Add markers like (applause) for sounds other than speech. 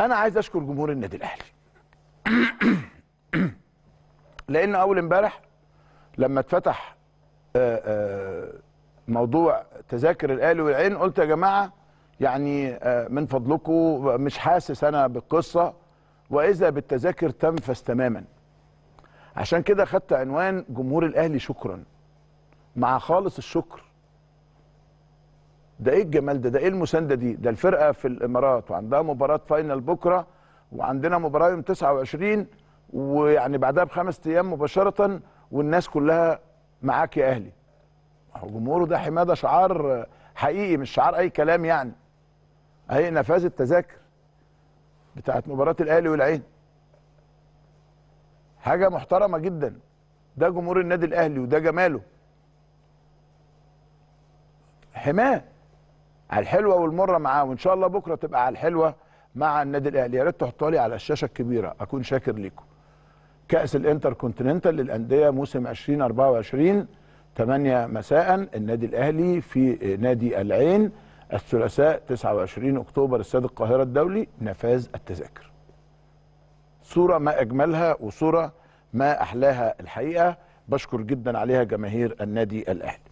انا عايز اشكر جمهور النادي الاهلي (clears throat) لان اول امبارح لما اتفتح آه، آه، موضوع تذاكر الاهلي والعين قلت يا جماعه يعني آه، من فضلكم مش حاسس انا بالقصه واذا بالتذاكر تنفس تماما عشان كده خدت عنوان جمهور الاهلي شكرا مع خالص الشكر ده ايه الجمال ده ده ايه المسانده دي ده الفرقه في الامارات وعندها مباراه فاينل بكره وعندنا مباراه يوم 29 ويعني بعدها بخمس ايام مباشره والناس كلها معاك يا اهلي جمهوره ده حماده شعار حقيقي مش شعار اي كلام يعني اهي نفاذ التذاكر بتاعت مباراه الاهلي والعين حاجه محترمه جدا ده جمهور النادي الاهلي وده جماله حماه على الحلوه والمره معاه وان شاء الله بكره تبقى على الحلوه مع النادي الاهلي يا ريت تحطها لي على الشاشه الكبيره اكون شاكر ليكم كاس الانتر كونتيننتال للانديه موسم 2024 8 مساء النادي الاهلي في نادي العين الثلاثاء 29 اكتوبر استاد القاهره الدولي نفاذ التذاكر صوره ما اجملها وصوره ما احلاها الحقيقه بشكر جدا عليها جماهير النادي الاهلي